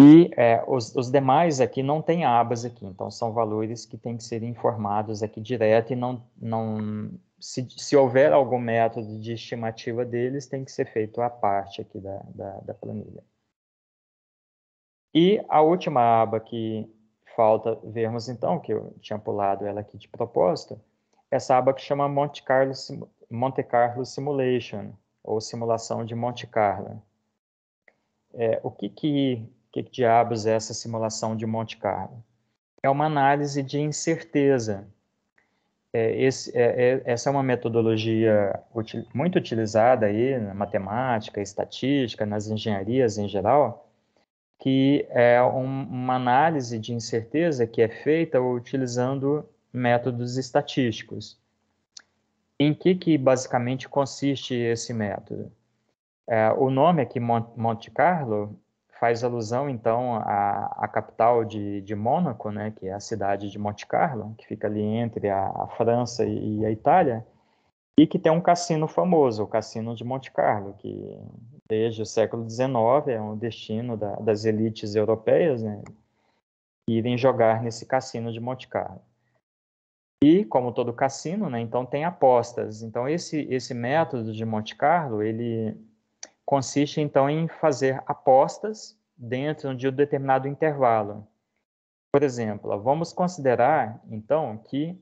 E é, os, os, demais aqui não tem abas aqui, então são valores que têm que ser informados aqui direto e não, não se, se houver algum método de estimativa deles, tem que ser feito à parte aqui da, da, da planilha. E a última aba que falta vermos então, que eu tinha pulado ela aqui de propósito, essa aba que chama Monte Carlo, Monte Carlo Simulation, ou simulação de Monte Carlo. É, o que, que, que diabos é essa simulação de Monte Carlo? É uma análise de incerteza. É, esse, é, é essa é uma metodologia util, muito utilizada aí na matemática, estatística, nas engenharias em geral, que é um, uma análise de incerteza que é feita utilizando métodos estatísticos. Em que, que basicamente consiste esse método? É, o nome aqui, Monte Carlo, faz alusão, então, à, à capital de, de Mônaco, né, que é a cidade de Monte Carlo, que fica ali entre a, a França e, a Itália, e que tem um cassino famoso, o Cassino de Monte Carlo, que desde o século XIX é um destino da, das elites europeias né, irem jogar nesse Cassino de Monte Carlo. E, como todo cassino, né, então tem apostas. Então, esse, esse método de Monte Carlo, ele consiste, então, em fazer apostas dentro de um determinado intervalo. Por exemplo, vamos considerar, então, que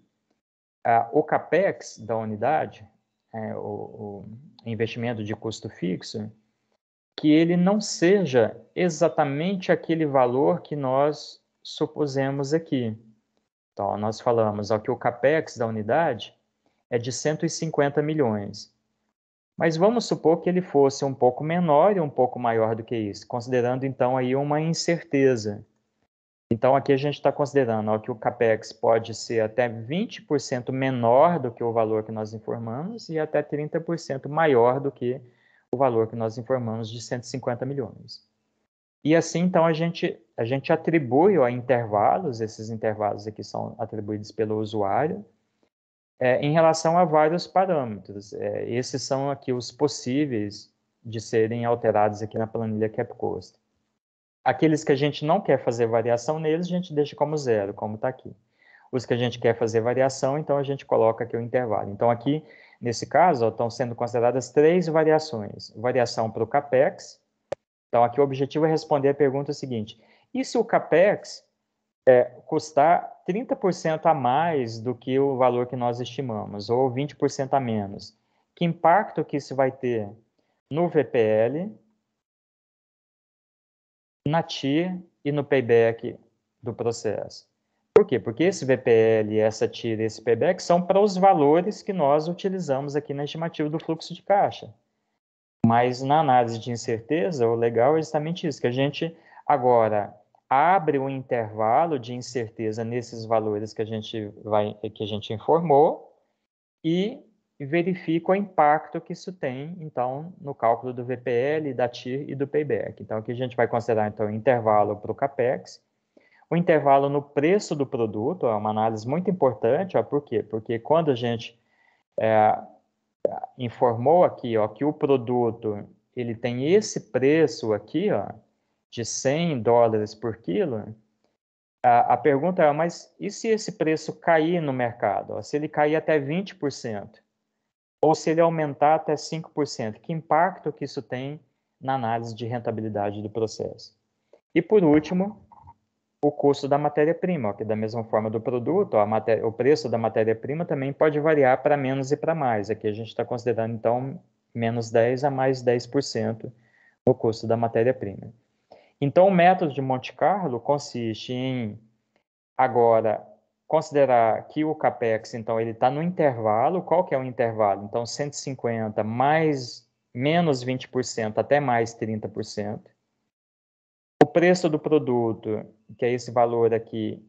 ah, o CAPEX da unidade, é, o, o investimento de custo fixo, que ele não seja exatamente aquele valor que nós supusemos aqui. Então, nós falamos ó, que o CAPEX da unidade é de 150 milhões. Mas vamos supor que ele fosse um pouco menor e um pouco maior do que isso, considerando então aí uma incerteza. Então aqui a gente está considerando ó, que o CAPEX pode ser até 20% menor do que o valor que nós informamos e até 30% maior do que o valor que nós informamos de 150 milhões. E assim então a gente a gente atribui ó, intervalos, esses intervalos aqui são atribuídos pelo usuário, é, em relação a vários parâmetros. É, esses são aqui os possíveis de serem alterados aqui na planilha CapCost. Aqueles que a gente não quer fazer variação neles, a gente deixa como zero, como está aqui. Os que a gente quer fazer variação, então a gente coloca aqui o intervalo. Então aqui, nesse caso, ó, estão sendo consideradas três variações. Variação para o CAPEX. Então aqui o objetivo é responder a pergunta seguinte e se o CAPEX é, custar 30% a mais do que o valor que nós estimamos, ou 20% a menos? Que impacto que isso vai ter no VPL, na TIR e no payback do processo? Por quê? Porque esse VPL, essa TIR e esse payback são para os valores que nós utilizamos aqui na estimativa do fluxo de caixa. Mas na análise de incerteza, o legal é justamente isso, que a gente agora abre um intervalo de incerteza nesses valores que a gente, vai, que a gente informou e verifica o impacto que isso tem, então, no cálculo do VPL, da TIR e do payback. Então, aqui a gente vai considerar, então, o intervalo para o CAPEX, o intervalo no preço do produto, é uma análise muito importante, ó, por quê? Porque quando a gente é, informou aqui, ó, que o produto, ele tem esse preço aqui, ó, de 100 dólares por quilo, a, a pergunta é, mas e se esse preço cair no mercado? se ele cair até 20%? Ou se ele aumentar até 5%? Que impacto que isso tem na análise de rentabilidade do processo? E, por último, o custo da matéria-prima, que da mesma forma do produto, matéria, o preço da matéria-prima também pode variar para menos e para mais. Aqui a gente está considerando, então, menos 10% a mais 10% no custo da matéria-prima. Então, o método de Monte Carlo consiste em agora considerar que o capex, então, ele está no intervalo. Qual que é o intervalo? Então, 150 mais menos 20% até mais 30%. O preço do produto, que é esse valor aqui,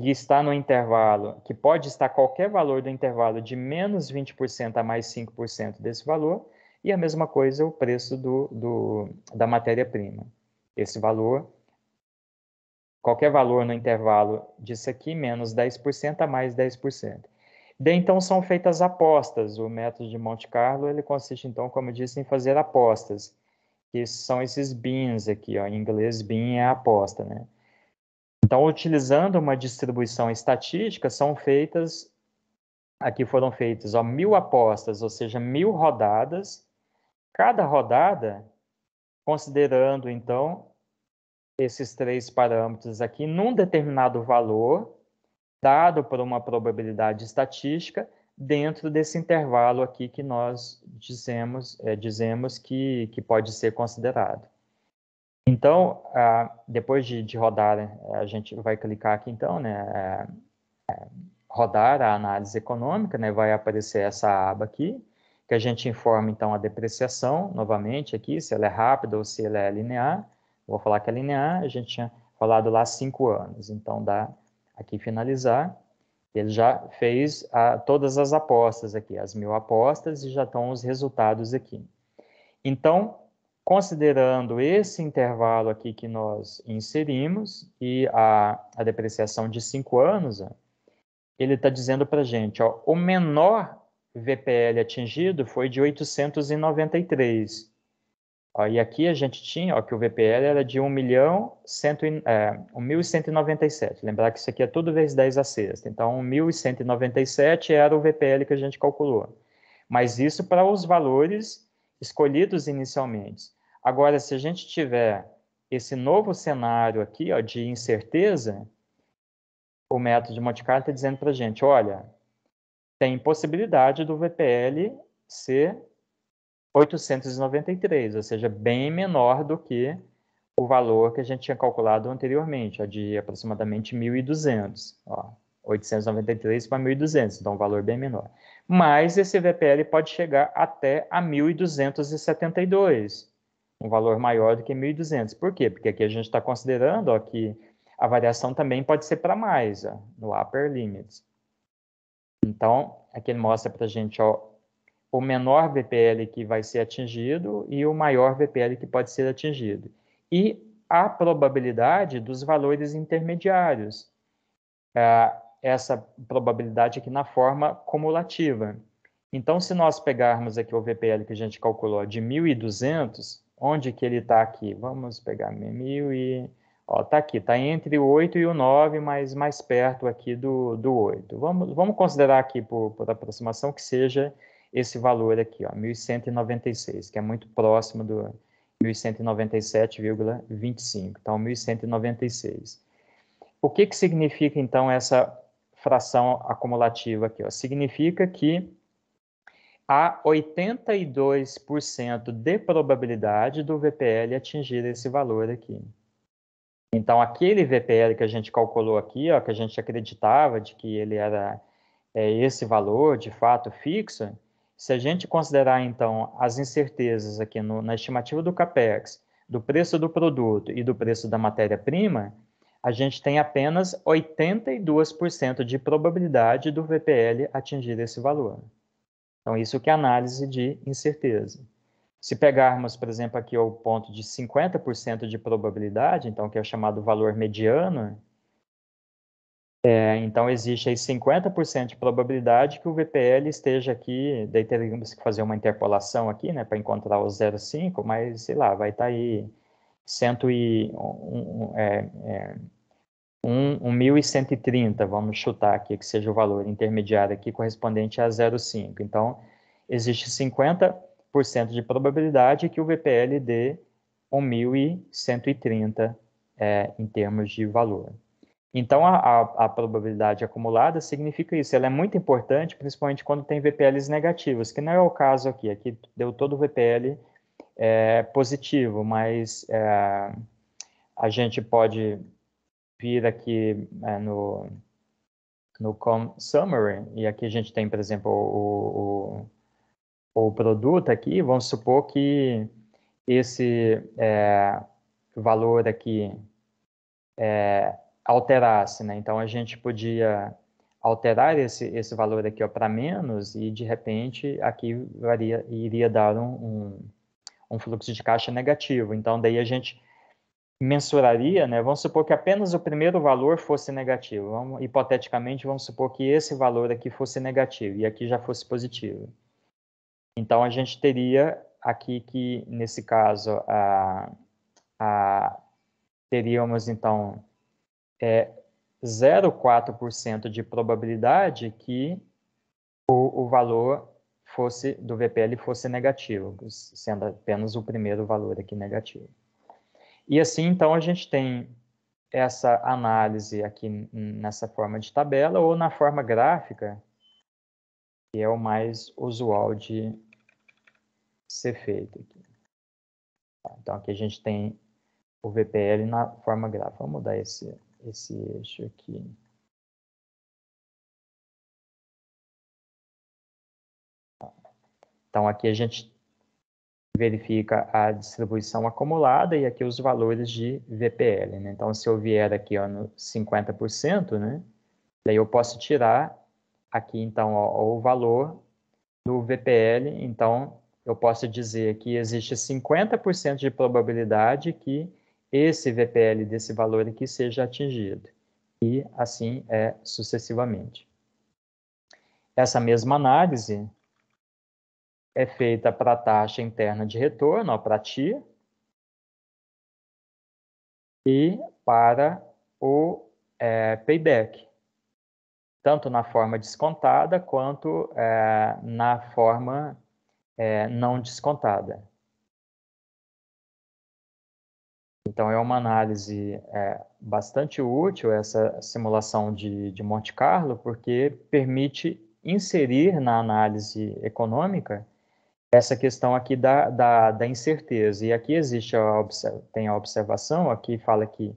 que está no intervalo, que pode estar qualquer valor do intervalo de menos 20% a mais 5% desse valor, e a mesma coisa o preço do, do da matéria-prima esse valor. Qualquer valor no intervalo disso aqui, menos 10% a mais 10%. Daí, então, são feitas apostas. O método de Monte Carlo, ele consiste, então, como eu disse, em fazer apostas, que são esses bins aqui, ó. em inglês, bin é aposta, né? Então, utilizando uma distribuição estatística, são feitas, aqui foram feitas, ó, mil apostas, ou seja, mil rodadas. Cada rodada, considerando, então, esses três parâmetros aqui num determinado valor, dado por uma probabilidade estatística, dentro desse intervalo aqui que nós dizemos, é, dizemos que, que pode ser considerado. Então, ah, depois de, de, rodar, né, a gente vai clicar aqui então, né, é, rodar a análise econômica, né, vai aparecer essa aba aqui, que a gente informa então a depreciação, novamente aqui, se ela é rápida ou se ela é linear, vou falar que é linear, a gente tinha falado lá cinco anos, então dá aqui finalizar. Ele já fez a, ah, todas as apostas aqui, as mil apostas, e já estão os resultados aqui. Então, considerando esse intervalo aqui que nós inserimos e a, a depreciação de cinco anos, ele está dizendo para a gente, ó, o menor VPL atingido foi de 893, e aqui a gente tinha ó, que o VPL era de 1 milhão cento, é, 1.197. Lembrar que isso aqui é tudo vezes 10 a sexta. Então, 1.197 era o VPL que a gente calculou. Mas isso para os valores escolhidos inicialmente. Agora, se a gente tiver esse novo cenário aqui ó, de incerteza, o método de Monte Carlo está dizendo para a gente, olha, tem possibilidade do VPL ser 893, ou seja, bem menor do que o valor que a gente tinha calculado anteriormente, a de aproximadamente 1.200. 893 para 1.200, então um valor bem menor. Mas esse VPL pode chegar até a 1.272, um valor maior do que 1.200. Por quê? Porque aqui a gente está considerando ó, que a variação também pode ser para mais, ó, no upper limit. Então, aqui ele mostra para a gente ó, o menor VPL que vai ser atingido e o maior VPL que pode ser atingido. E a probabilidade dos valores intermediários. É, essa probabilidade aqui na forma cumulativa. Então, se nós pegarmos aqui o VPL que a gente calculou de 1.200, onde que ele está aqui? Vamos pegar 1.000 e... Está aqui, está entre o 8 e o 9, mas mais perto aqui do, do 8. Vamos, vamos considerar aqui, por, por aproximação, que seja esse valor aqui, ó, 1.196, que é muito próximo do 1.197,25, então 1.196. O que, que significa, então, essa fração acumulativa aqui? Ó? Significa que há 82% de probabilidade do VPL atingir esse valor aqui. Então, aquele VPL que a gente calculou aqui, ó, que a gente acreditava de que ele era é, esse valor, de fato, fixo, se a gente considerar, então, as incertezas aqui no, na estimativa do CAPEX, do preço do produto e do preço da matéria-prima, a gente tem apenas 82% de probabilidade do VPL atingir esse valor. Então, isso que é análise de incerteza. Se pegarmos, por exemplo, aqui o ponto de 50% de probabilidade, então, que é o chamado valor mediano, é, então, existe aí 50% de probabilidade que o VPL esteja aqui, daí teríamos que fazer uma interpolação aqui, né, para encontrar o 0,5, mas, sei lá, vai estar tá aí 100 e, um, é, é, um, 1.130, vamos chutar aqui, que seja o valor intermediário aqui correspondente a 0,5. Então, existe 50% de probabilidade que o VPL dê 1.130 é, em termos de valor. Então, a, a, a, probabilidade acumulada significa isso. Ela é muito importante, principalmente quando tem VPLs negativos, que não é o caso aqui. Aqui deu todo o VPL é, positivo, mas é, a gente pode vir aqui é, no, no com summary, e aqui a gente tem, por exemplo, o, o, o produto aqui, vamos supor que esse é, valor aqui é alterasse, né? Então a gente podia alterar esse, esse valor aqui para menos e de repente aqui varia, iria dar um, um, um, fluxo de caixa negativo. Então daí a gente mensuraria, né? Vamos supor que apenas o primeiro valor fosse negativo. Vamos, hipoteticamente vamos supor que esse valor aqui fosse negativo e aqui já fosse positivo. Então a gente teria aqui que nesse caso a, a teríamos então é 0,4% de probabilidade que o, o, valor fosse do VPL fosse negativo, sendo apenas o primeiro valor aqui negativo. E assim, então, a gente tem essa análise aqui nessa forma de tabela ou na forma gráfica, que é o mais usual de ser feito. Aqui. Tá, então, aqui a gente tem o VPL na forma gráfica. Vamos mudar esse esse eixo aqui. Então, aqui a gente verifica a distribuição acumulada e aqui os valores de VPL. Né? Então, se eu vier aqui ó, no 50%, né? daí eu posso tirar aqui, então, ó, o valor do VPL. Então, eu posso dizer que existe 50% de probabilidade que esse VPL desse valor aqui seja atingido. E assim é sucessivamente. Essa mesma análise é feita para a taxa interna de retorno, para a e para o é, payback, tanto na forma descontada quanto é, na forma é, não descontada. Então, é uma análise é, bastante útil essa simulação de, de Monte Carlo, porque permite inserir na análise econômica essa questão aqui da, da, da incerteza. E aqui existe a, tem a observação, aqui fala que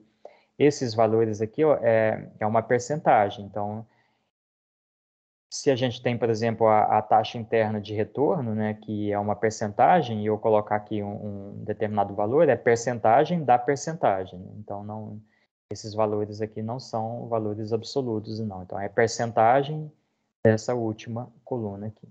esses valores aqui ó, é, é uma percentagem. Então, se a gente tem, por exemplo, a, a, taxa interna de retorno, né, que é uma percentagem, e eu colocar aqui um, um, determinado valor, é percentagem da percentagem. Né? Então, não, esses valores aqui não são valores absolutos, não. Então, é percentagem dessa última coluna aqui.